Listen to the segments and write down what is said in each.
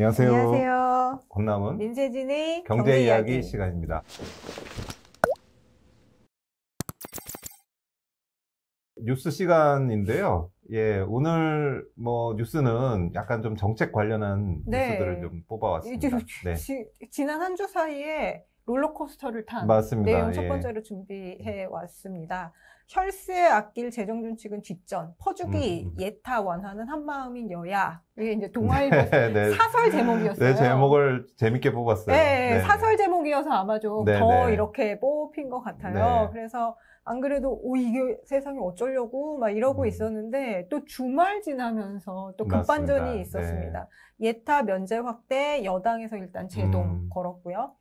안녕하세요. 안녕하세요. 권남은 민세진의 경제, 이야기, 시간입니다. 뉴스 시간인데요. 예, 오늘 뭐 뉴스는 약간 좀 정책 관련한 네. 뉴스들을 좀 뽑아왔습니다. 네. 지, 지난 한 주 사이에 롤러코스터를 탄 맞습니다. 내용 첫 예. 번째로 예. 준비해 왔습니다. 혈세의 악길 재정준칙은 뒷전, 퍼주기 음, 음, 음. 예타 원하는 한마음인 여야. 이게 이제 네. 동아일보 네. 사설 제목이었어요. 네, 제목을 재밌게 뽑았어요. 네, 네. 네. 사설 제목이어서 아마 좀더 네, 이렇게 뽑힌 것 같아요. 그래서 안 그래도 오 이게 세상에 어쩌려고 막 이러고 음. 있었는데 또 주말 지나면서 또 급반전이 맞습니다. 있었습니다. 예타 면제 확대 여당에서 일단 제동 음. 걸었고요.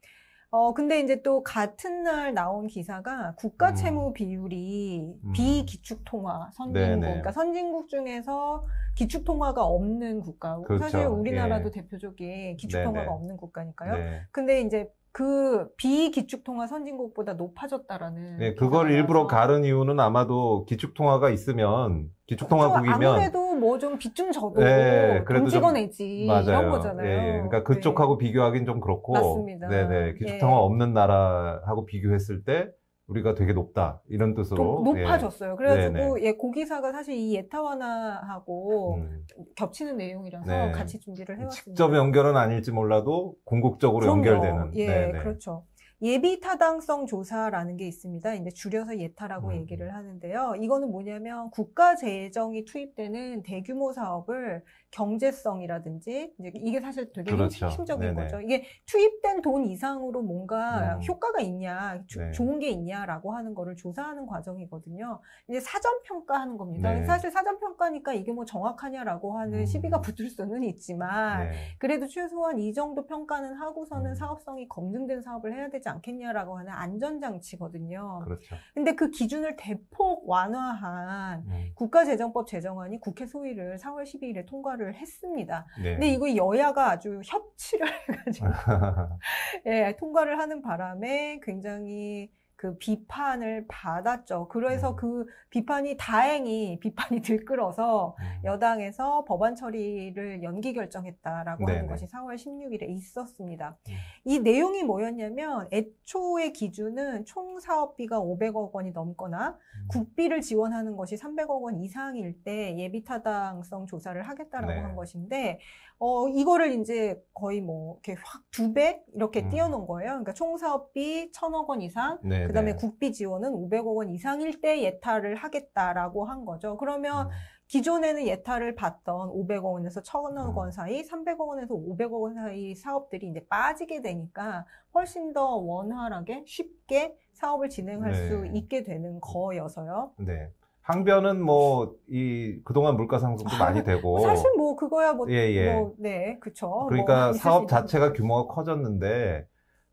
어, 근데 이제 또 같은 날 나온 기사가 국가 음. 채무 음. 비율이 음. 비기축통화 선진국, 네네. 그러니까 선진국 중에서 기축통화가 없는 국가. 그렇죠. 사실 우리나라도 예. 대표적인 기축통화가 네네. 없는 국가니까요. 네. 근데 이제 그 비기축통화 선진국보다 높아졌다라는. 네, 그걸 일부러 가른 이유는 아마도 기축통화가 있으면 기축통화국이면 그렇죠. 아무래도 뭐좀빚좀 줘도 네, 돈 찍어내지 맞아요. 이런 예, 거잖아요. 네, 그러니까 그쪽하고 네. 비교하긴 좀 그렇고. 맞습니다. 네네 네. 네. 기축통화 예. 없는 나라하고 비교했을 때 우리가 되게 높다 이런 뜻으로 예. 높아졌어요. 네, 네. 예. 그래가지고 예, 고기사가 사실 이예타와나하고 음. 겹치는 내용이라서 네. 같이 준비를 해왔습니다. 직접 연결은 아닐지 몰라도 궁극적으로 그럼요. 연결되는. 예, 네네. 네. 그렇죠. 예비 타당성 조사라는 게 있습니다. 이제 줄여서 예타라고 음. 얘기를 하는데요. 이거는 뭐냐면 국가 재정이 투입되는 대규모 사업을 경제성이라든지 이게 사실 되게 그렇죠. 핵심적인 네네. 거죠. 이게 투입된 돈 이상으로 뭔가 음. 효과가 있냐, 조, 네. 좋은 게 있냐라고 하는 거를 조사하는 과정이거든요. 이제 사전 평가하는 겁니다. 네. 사실 사전 평가니까 이게 뭐 정확하냐라고 하는 음. 시비가 붙을 수는 있지만 네. 그래도 최소한 이 정도 평가는 하고서는 음. 사업성이 검증된 사업을 해야 되지 되지 않겠냐라고 하는 안전장치거든요. 그렇죠. 근데 그 기준을 대폭 완화한 음. 국가재정법 제정안이 국회 소위를 4월 12일에 통과를 했습니다. 네. 근데 이거 여야가 아주 협치를 해가지고 예, 통과를 하는 바람에 굉장히 그 비판을 받았죠. 그래서 음. 그 비판이 다행히 비판이 들끓어서 음. 여당에서 법안 처리를 연기 결정했다라고 네네. 하는 것이 4월 16일에 있었습니다. 음. 이 내용이 뭐였냐면 애초의 기준은 총 사업비가 500억 원이 넘거나 음. 국비를 지원하는 것이 300억 원 이상일 때 예비 타당성 조사를 하겠다라고 네. 한 것인데 어 이거를 이제 거의 뭐 이렇게 확 두 배 이렇게 음. 띄워놓은 거예요. 그러니까 총 사업비 1,000억 원 이상 네. 그다음에 네. 국비 지원은 500억 원 이상일 때 예타를 하겠다라고 한 거죠. 그러면 음. 기존에는 예타를 받던 500억 원에서 1,000억 원 음. 사이, 300억 원에서 500억 원 사이 사업들이 이제 빠지게 되니까 훨씬 더 원활하게 쉽게 사업을 진행할 네. 수 있게 되는 거여서요. 네. 항변은 뭐 이 그동안 물가 상승도 아, 많이 되고 사실 뭐 그거야 뭐, 예, 예. 뭐 네, 그쵸 뭐 그러니까 뭐 사업 자체가 규모가 커졌는데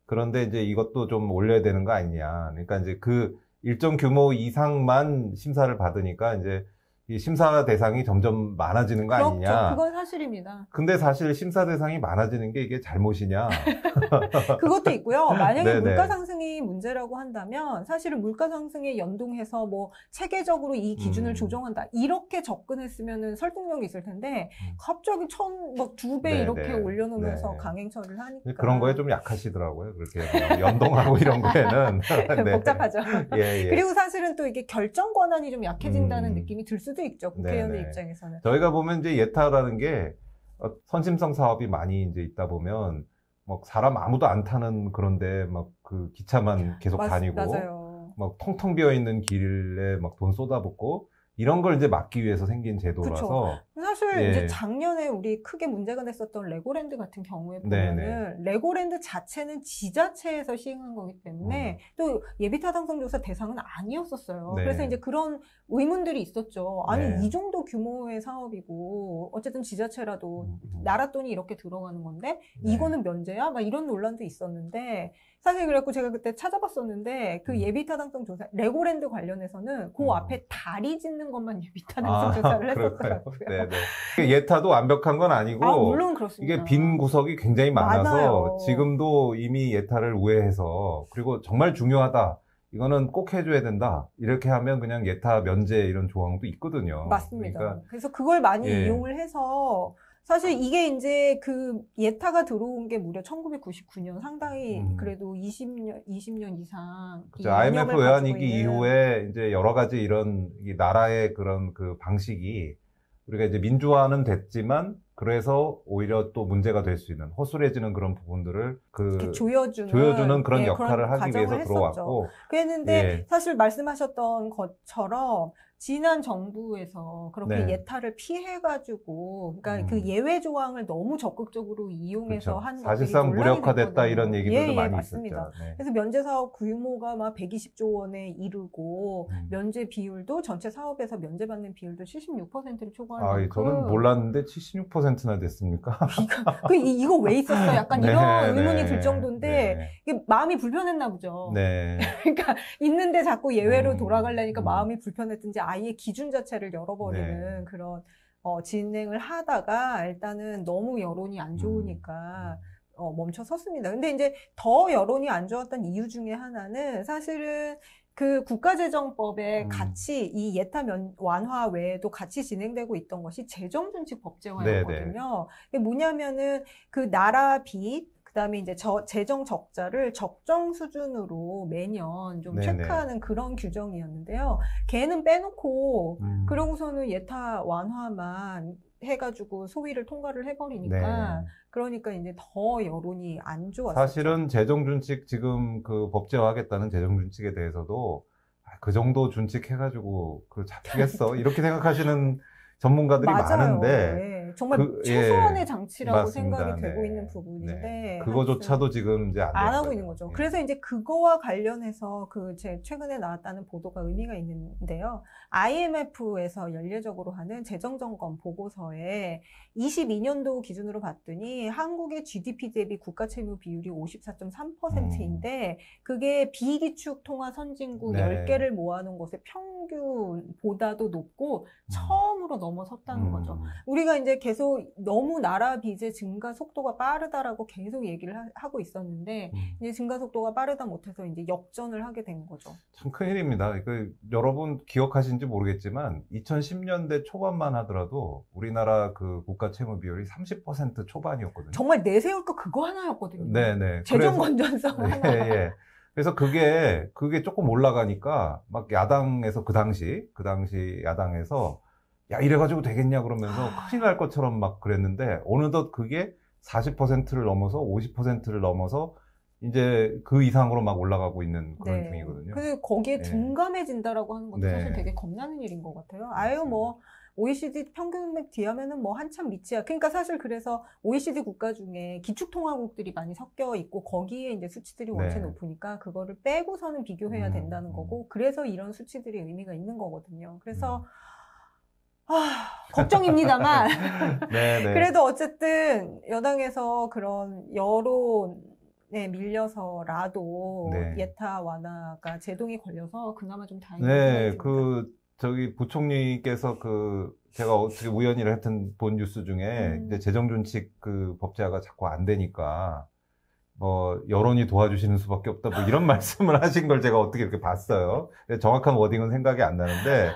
그런데 이제 이것도 좀 올려야 되는 거 아니냐. 그러니까 이제 그 일정 규모 이상만 심사를 받으니까 이제 이 심사 대상이 점점 많아지는 거 그렇죠. 아니냐. 그건 사실입니다. 근데 사실 심사 대상이 많아지는 게 이게 잘못이냐. 그것도 있고요. 만약에 물가 상승이 문제라고 한다면 사실은 물가 상승에 연동해서 뭐 체계적으로 이 기준을 음. 조정한다. 이렇게 접근했으면 설득력이 있을 텐데 음. 갑자기 천막두 배 이렇게 올려놓으면서 네네. 강행 처리를 하니까 그런 거에 좀 약하시더라고요. 그렇게 뭐 연동하고 이런 거에는 네. 복잡하죠. 예, 예. 그리고 사실은 또 이게 결정 권한이 좀 약해진다는 음. 느낌이 들 수도 수도 있죠. 국회의원의 네네. 입장에서는. 저희가 보면 이제 예타라는 게 어, 선심성 사업이 많이 이제 있다 보면 막 사람 아무도 안 타는 그런데 막 그 기차만 계속 맞, 다니고 맞아요. 막 텅텅 비어 있는 길에 막 돈 쏟아붓고 이런 걸 이제 막기 위해서 생긴 제도라서 사실 예. 이제 작년에 우리 크게 문제가 됐었던 레고랜드 같은 경우에 네, 네. 보면은 네네. 레고랜드 자체는 지자체에서 시행한 거기 때문에 음. 또 예비 타당성 조사 대상은 아니었었어요. 네. 그래서 이제 그런 의문들이 있었죠. 아니 네. 이 정도 규모의 사업이고 어쨌든 지자체라도 음, 음. 나라 돈이 이렇게 들어가는 건데 네. 이거는 면제야? 막 이런 논란도 있었는데 사실 그래갖고 제가 그때 찾아봤었는데 그 음. 예비 타당성 조사 레고랜드 관련해서는 그 앞에 다리 짓는 것만 예비 타당성 아, 조사를 했었더라고요. 네. 예타도 완벽한 건 아니고 아, 물론 그렇습니다. 이게 빈 구석이 굉장히 많아서 많아요. 지금도 이미 예타를 우회해서 그리고 정말 중요하다. 이거는 꼭 해줘야 된다. 이렇게 하면 그냥 예타 면제 이런 조항도 있거든요. 맞습니다. 그러니까, 그래서 그걸 많이 예. 이용을 해서 사실 이게 이제 그 예타가 들어온 게 무려 1999년 상당히 음. 그래도 20년 20년 이상 그렇죠. IMF 외환위기 이후에 이제 여러 가지 이런 나라의 그런 그 방식이 우리가 이제 민주화는 됐지만 그래서 오히려 또 문제가 될 수 있는 허술해지는 그런 부분들을 그 조여주는, 조여주는 그런 예, 역할을 그런 하기 위해서 했었죠. 들어왔고 그랬는데 예. 사실 말씀하셨던 것처럼 지난 정부에서 그렇게 네. 예타를 피해가지고, 그러니까 그 음. 그 예외 조항을 너무 적극적으로 이용해서 그쵸. 그렇죠. 한 사실상 무력화됐다 이런 얘기도 예, 예, 많이 예, 맞습니다. 있었죠. 네. 그래서 면제 사업 규모가 막 120조 원에 이르고 음. 면제 비율도 전체 사업에서 면제받는 비율도 76%를 초과하고 아, 만 저는 몰랐는데 76%나 됐습니까? 이거, 그러니까 그, 이거 왜 있었어? 약간 네, 이런 네. 의문이 들 정도인데 네. 이게 마음이 불편했나 보죠. 네. 그러니까 있는데 자꾸 예외로 음. 돌아가려니까 음. 마음이 불편했든지. 아예 기준 자체를 열어버리는 네. 그런 어, 진행을 하다가 일단은 너무 여론이 안 음. 좋으니까 음. 어, 멈춰 섰습니다. 근데 이제 더 여론이 안 좋았던 이유 중에 하나는 사실은 그 국가재정법에 음. 같이 이 예타 면, 완화 외에도 같이 진행되고 있던 것이 재정준칙 법제화였거든요. 네, 네. 이게 뭐냐면은 그 나라 빚, 그다음에 이제 저, 재정 적자를 적정 수준으로 매년 좀 네네. 체크하는 그런 규정이었는데요. 걔는 빼놓고 음. 그러고서는 예타 완화만 해가지고 소위를 통과를 해버리니까 네. 그러니까 이제 더 여론이 안 좋았어요. 사실은 재정준칙 지금 그 법제화하겠다는 재정준칙에 대해서도 아, 그 정도 준칙 해가지고 그 잡히겠어 이렇게 생각하시는 전문가들이 맞아요. 많은데. 네. 정말 그, 예. 최소한의 예, 장치라고 맞습니다. 생각이 되고 네. 있는 네. 부분인데 네. 그거조차도 지금 이제 안, 안 하고 있는 거죠. 예. 그래서 이제 그거와 관련해서 그 제 최근에 나왔다는 보도가 의미가 있는데요. IMF에서 연례적으로 하는 재정 점검 보고서에 22년도 기준으로 봤더니 한국의 GDP 대비 국가 채무 비율이 54.3%인데 음. 그게 비기축 통화 선진국 네. 10개를 모아놓은 것의 평균보다도 높고 음. 처음으로 넘어섰다는 음. 거죠. 우리가 이제 계속 너무 나라 빚의 증가 속도가 빠르다라고 계속 얘기를 하, 고 있었는데 음. 이제 증가 속도가 빠르다 못해서 이제 역전을 하게 된 거죠. 참 큰일입니다. 그 여러분 기억하시지 모르겠지만 2010년대 초반만 하더라도 우리나라 그 국가 채무 비율이 30% 초반이었거든요. 정말 내세울 거 그거 하나였거든요. 네네. 네. 재정 건전성 예, 하나. 예. 그래서 그게 그게 조금 올라가니까 막 야당에서 그 당시 그 당시 야당에서 야 이래가지고 되겠냐 그러면서 아. 큰일 날 것처럼 막 그랬는데 어느덧 그게 40%를 넘어서 50%를 넘어서 이제 그 이상으로 막 올라가고 있는 그런 네. 중이거든요. 근데 거기에 네. 둔감해진다라고 하는 것도 네. 사실 되게 겁나는 일인 것 같아요. 아유 뭐 OECD 평균에 비하면은 뭐 한참 밑이야. 그러니까 사실 그래서 OECD 국가 중에 기축통화국들이 많이 섞여 있고 거기에 이제 수치들이 네. 원체 네. 높으니까 그거를 빼고서는 비교해야 음, 된다는 음, 거고 그래서 이런 수치들이 의미가 있는 거거든요. 그래서 음. 아, 걱정입니다만. 네, 네. 그래도 어쨌든 여당에서 그런 여론에 밀려서라도 네. 예타 완화가 제동이 걸려서 그나마 좀 다행이다. 네, 그 저기 부총리께서 그 제가 어떻게 우연히라 하여본 뉴스 중에 음. 이제 재정준칙 그 법제화가 자꾸 안 되니까 뭐 여론이 도와주시는 수밖에 없다 뭐 이런 말씀을 하신 걸 제가 어떻게 이렇게 봤어요. 정확한 워딩은 생각이 안 나는데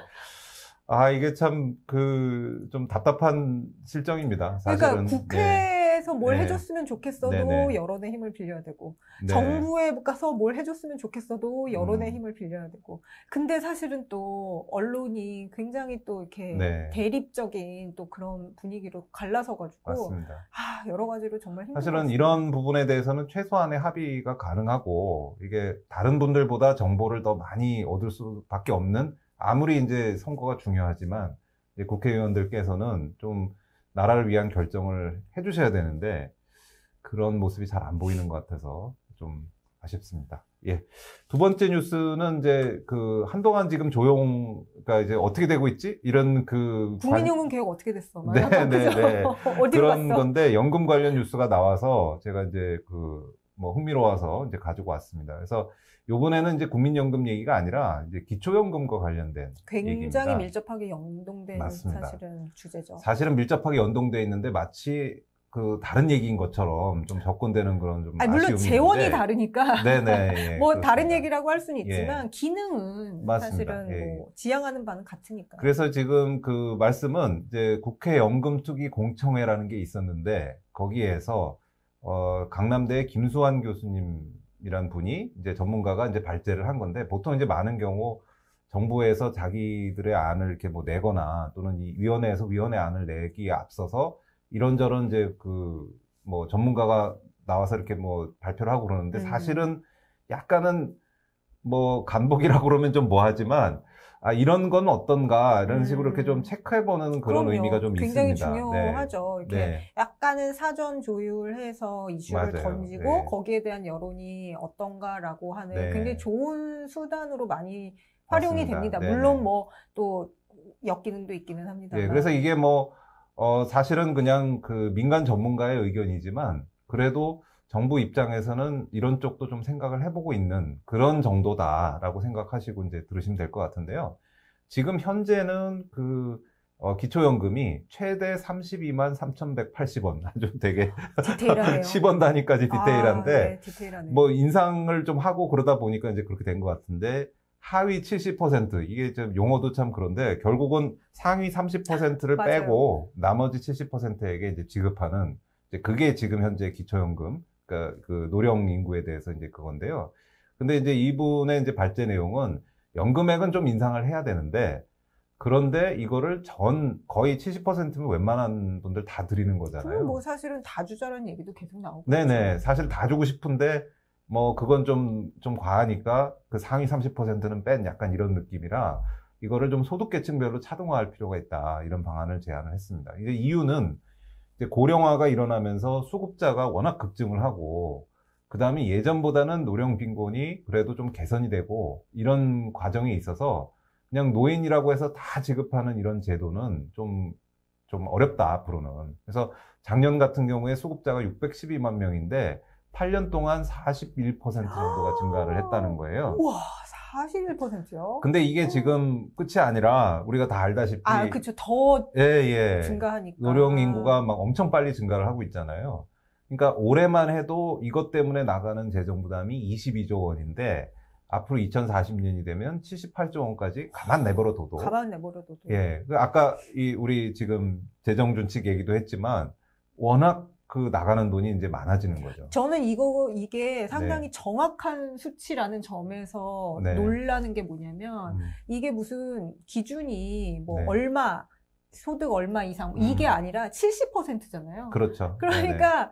아 이게 참 그 좀 답답한 실정입니다. 그러니까 사실은. 그러니까 국회에서 네. 뭘 네. 해줬으면 좋겠어도 네, 네 여론의 힘을 빌려야 되고 네. 정부에 가서 뭘 해줬으면 좋겠어도 여론의 음. 힘을 빌려야 되고 근데 사실은 또 언론이 굉장히 또 이렇게 네. 대립적인 또 그런 분위기로 갈라서 가지고 아 여러 가지로 정말 힘들 어요 사실은 이런 부분에 대해서는 최소한의 합의가 가능하고 이게 다른 분들보다 정보를 더 많이 얻을 수밖에 없는 아무리 이제 선거가 중요하지만 이제 국회의원들께서는 좀 나라를 위한 결정을 해주셔야 되는데 그런 모습이 잘 안 보이는 것 같아서 좀 아쉽습니다. 예. 두 번째 뉴스는 이제 그 한동안 지금 조용, 그 이제 어떻게 되고 있지? 이런 그. 국민연금 관... 개혁 어떻게 됐어? 네, 네, 네. 그런 갔어? 건데 연금 관련 뉴스가 나와서 제가 이제 그뭐 흥미로워서 이제 가지고 왔습니다. 그래서 요번에는 이제 국민연금 얘기가 아니라 이제 기초연금과 관련된 굉장히 얘기입니다. 밀접하게 연동된 맞습니다. 사실은 주제죠. 사실은 밀접하게 연동돼 있는데 마치 그 다른 얘기인 것처럼 좀 접근되는 그런 좀 아, 물론 재원이 있는데. 다르니까 네네 예, 뭐 그렇습니다. 다른 얘기라고 할 수는 있지만 예. 기능은 맞습니다. 사실은 예. 뭐 지향하는 바는 같으니까 그래서 지금 그 말씀은 이제 국회 연금투기 공청회라는 게 있었는데 거기에서 어, 강남대 김수환 교수님이란 분이 이제 전문가가 이제 발제를 한 건데 보통 이제 많은 경우 정부에서 자기들의 안을 이렇게 뭐 내거나 또는 이 위원회에서 위원회 안을 내기에 앞서서 이런저런 이제 그 뭐 전문가가 나와서 이렇게 뭐 발표를 하고 그러는데 음. 사실은 약간은 뭐 간복이라고 그러면 좀 뭐하지만 아 이런 건 어떤가 이런 식으로 이렇게 좀 음. 체크해보는 그런 그럼요. 의미가 좀 굉장히 있습니다. 굉장히 네. 중요하죠. 네. 이렇게 네. 약간은 사전 조율해서 이슈를 맞아요. 던지고 네. 거기에 대한 여론이 어떤가라고 하는 네. 굉장히 좋은 수단으로 많이 활용이 맞습니다. 됩니다. 네, 물론 뭐 또 역기능도 있기는 합니다. 네, 그래서 이게 뭐 어, 사실은 그냥 그 민간 전문가의 의견이지만 그래도 정부 입장에서는 이런 쪽도 좀 생각을 해보고 있는 그런 정도다라고 생각하시고 이제 들으시면 될 것 같은데요. 지금 현재는 그 어, 기초연금이 최대 32만 3,180원. 아주 되게. 디테일하네요. 10원 단위까지 아, 디테일한데. 아, 네, 디테일하네요. 뭐 인상을 좀 하고 그러다 보니까 이제 그렇게 된 것 같은데. 하위 70% 이게 좀 용어도 참 그런데 결국은 상위 30%를 빼고 나머지 70%에게 이제 지급하는 이제 그게 지금 현재 기초연금 그러니까 그 노령 인구에 대해서 이제 그건데요. 근데 이제 이분의 이제 발제 내용은 연금액은 좀 인상을 해야 되는데 그런데 이거를 전 거의 70%면 웬만한 분들 다 드리는 거잖아요. 그럼 뭐 사실은 다 주자라는 얘기도 계속 나오고. 네네. 거죠. 사실 다 주고 싶은데 뭐 그건 좀, 좀 과하니까 그 상위 30%는 뺀 약간 이런 느낌이라 이거를 좀 소득계층별로 차등화할 필요가 있다. 이런 방안을 제안을 했습니다. 이제 이유는 고령화가 일어나면서 수급자가 워낙 급증을 하고 그 다음에 예전보다는 노령 빈곤이 그래도 좀 개선이 되고 이런 과정에 있어서 그냥 노인이라고 해서 다 지급하는 이런 제도는 좀, 좀 어렵다, 앞으로는. 그래서 작년 같은 경우에 수급자가 612만 명인데 8년 동안 41% 정도가 증가를 했다는 거예요. 우와, 41%요? 근데 이게 지금 끝이 아니라 우리가 다 알다시피 아, 그렇죠. 더 예, 예. 증가하니까 노령 인구가 막 엄청 빨리 증가를 하고 있잖아요. 그러니까 올해만 해도 이것 때문에 나가는 재정 부담이 22조 원인데 앞으로 2040년이 되면 78조 원까지 가만 내버려둬도 가만 내버려둬도 예. 그 아까 이 우리 지금 재정 준칙 얘기도 했지만 워낙 그 나가는 돈이 이제 많아지는 거죠. 저는 이거 이게 네. 상당히 네. 정확한 수치라는 점에서 네. 놀라는 게 뭐냐면 음. 이게 무슨 기준이 뭐 네. 얼마 소득 얼마 이상 이게 음. 아니라 70%잖아요. 그렇죠. 그러니까 네네.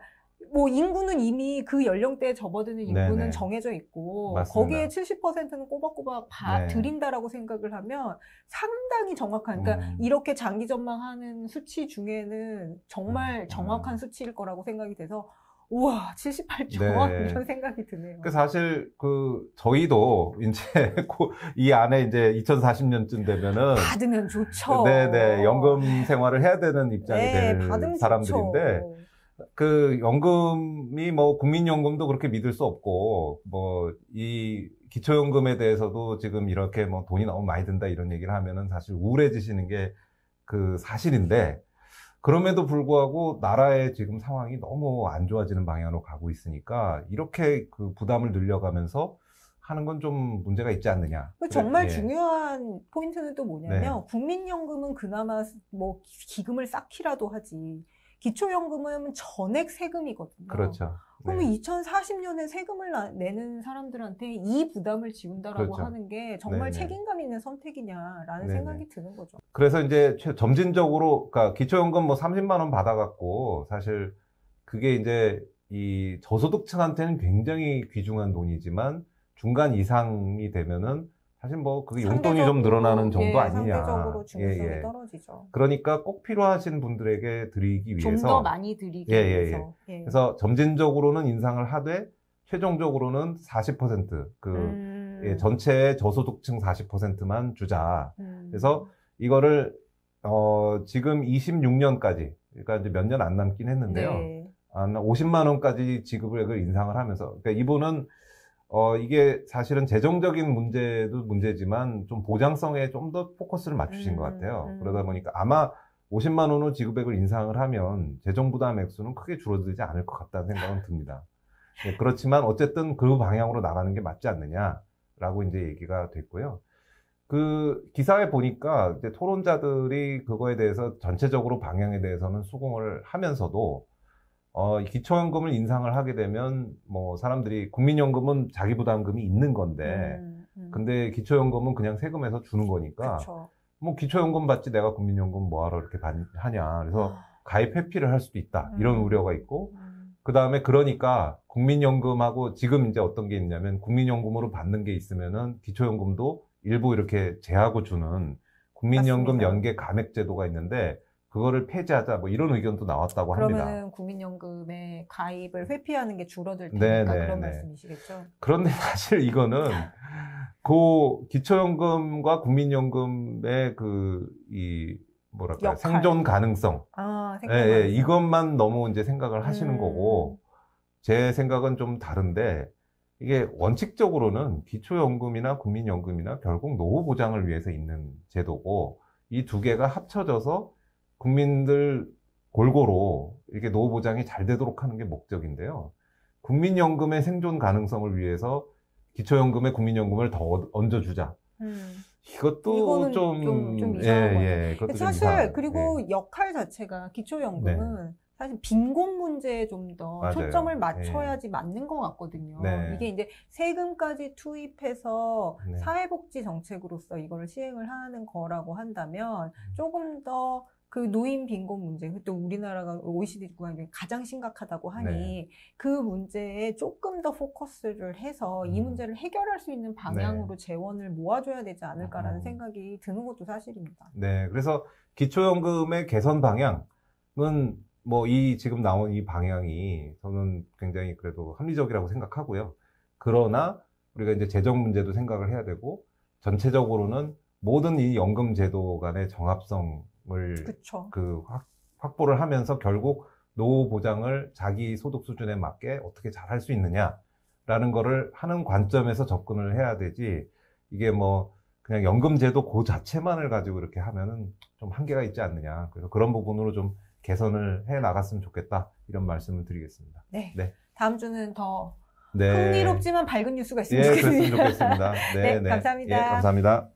뭐 인구는 이미 그 연령대에 접어드는 네, 인구는 네네. 정해져 있고 맞습니다. 거기에 70%는 꼬박꼬박 봐 네. 드린다라고 생각을 하면 상당히 정확한 그러니까 음. 이렇게 장기 전망하는 수치 중에는 정말 음. 음. 정확한 수치일 거라고 생각이 돼서 우와 78조 네. 이런 생각이 드네요. 그 사실 그 저희도 이제 이 안에 이제 2040년쯤 되면은 받으면 좋죠. 네네 네. 연금 생활을 해야 되는 입장이 네, 될 사람들인데. 좋죠. 그 연금이 뭐 국민연금도 그렇게 믿을 수 없고 뭐 이 기초연금에 대해서도 지금 이렇게 뭐 돈이 너무 많이 든다 이런 얘기를 하면은 사실 우울해지시는 게 그 사실인데 그럼에도 불구하고 나라의 지금 상황이 너무 안 좋아지는 방향으로 가고 있으니까 이렇게 그 부담을 늘려가면서 하는 건 좀 문제가 있지 않느냐. 그 정말 네. 중요한 포인트는 또 뭐냐면 네. 국민연금은 그나마 뭐 기금을 쌓기라도 하지 기초연금은 전액 세금이거든요. 그렇죠. 그러면 네. 2040년에 세금을 나, 내는 사람들한테 이 부담을 지운다라고 그렇죠. 하는 게 정말 네네. 책임감 있는 선택이냐라는 네네. 생각이 드는 거죠. 그래서 이제 점진적으로 그러니까 기초연금 뭐 30만 원 받아갖고 사실 그게 이제 이 저소득층한테는 굉장히 귀중한 돈이지만 중간 이상이 되면은 사실 뭐 그게 용돈이 좀 늘어나는 예, 정도 예, 아니냐. 상대적으로 중성이 예, 예. 떨어지죠. 그러니까 꼭 필요하신 분들에게 드리기 위해서 좀 더 많이 드리기 예, 예 위해서. 예. 예, 그래서 점진적으로는 인상을 하되 최종적으로는 40%그 음. 예, 전체 저소득층 40%만 주자. 음. 그래서 이거를 어 지금 26년까지 그러니까 이제 몇 년 안 남긴 했는데요. 네. 한 50만 원까지 지급액을 인상을 하면서 그러니까 이분은 어, 이게 사실은 재정적인 문제도 문제지만 좀 보장성에 좀 더 포커스를 맞추신 음, 것 같아요. 음. 그러다 보니까 아마 50만 원으로 지급액을 인상을 하면 재정 부담 액수는 크게 줄어들지 않을 것 같다는 생각은 듭니다. 네, 그렇지만 어쨌든 그 방향으로 나가는 게 맞지 않느냐라고 이제 얘기가 됐고요. 그 기사에 보니까 이제 토론자들이 그거에 대해서 전체적으로 방향에 대해서는 수긍을 하면서도 어, 기초연금을 인상을 하게 되면 뭐 사람들이 국민연금은 자기 부담금이 있는 건데 음, 음, 음. 근데 기초연금은 그냥 세금에서 주는 거니까 그쵸. 뭐 기초연금 받지 내가 국민연금 뭐하러 이렇게 받, 하냐 그래서 아. 가입 회피를 할 수도 있다 음. 이런 우려가 있고 음. 그 다음에 그러니까 국민연금하고 지금 이제 어떤 게 있냐면 국민연금으로 받는 게 있으면은 기초연금도 일부 이렇게 제하고 주는 국민연금 맞습니다. 연계 감액 제도가 있는데 그거를 폐지하자 뭐 이런 의견도 나왔다고 합니다. 그러면 국민연금에 가입을 음. 회피하는 게 줄어들 테니까 네네 그런 말씀이시겠죠? 그런데 사실 이거는 그 기초연금과 국민연금의 그 이 뭐랄까 생존 가능성, 아, 생존 예, 예, 이것만 너무 이제 생각을 하시는 음. 거고 제 생각은 좀 다른데 이게 원칙적으로는 기초연금이나 국민연금이나 결국 노후 보장을 위해서 있는 제도고 이 두 개가 합쳐져서 국민들 골고루 이렇게 노후 보장이 잘 되도록 하는 게 목적인데요. 국민연금의 생존 가능성을 위해서 기초연금에 국민연금을 더 얹어주자. 음. 이것도 좀, 좀, 좀, 예, 이상한 예, 예, 것같 사실 그리고 예. 역할 자체가 기초연금은 네. 사실 빈곤 문제에 좀 더 초점을 예. 맞춰야지 네. 맞는 것 같거든요. 네. 이게 이제 세금까지 투입해서 네. 사회복지 정책으로서 이거를 시행을 하는 거라고 한다면 음. 조금 더 그 노인 빈곤 문제, 또 우리나라가 OECD 국가에 가장 심각하다고 하니 네. 그 문제에 조금 더 포커스를 해서 이 음. 문제를 해결할 수 있는 방향으로 네. 재원을 모아줘야 되지 않을까라는 음. 생각이 드는 것도 사실입니다. 네, 그래서 기초연금의 개선 방향은 뭐이 지금 나온 이 방향이 저는 굉장히 그래도 합리적이라고 생각하고요. 그러나 우리가 이제 재정 문제도 생각을 해야 되고 전체적으로는 모든 이 연금 제도 간의 정합성을 그쵸. 그 확, 확보를 하면서 결국 노후 보장을 자기 소득 수준에 맞게 어떻게 잘 할 수 있느냐라는 거를 하는 관점에서 접근을 해야 되지 이게 뭐 그냥 연금 제도 그 자체만을 가지고 이렇게 하면은 좀 한계가 있지 않느냐 그래서 그런 부분으로 좀 개선을 해 나갔으면 좋겠다 이런 말씀을 드리겠습니다. 네. 네. 다음 주는 더 네. 흥미롭지만 밝은 뉴스가 있으면 예, 좋겠습니다. 좋겠습니다. 네, 네, 네, 감사합니다. 예, 감사합니다.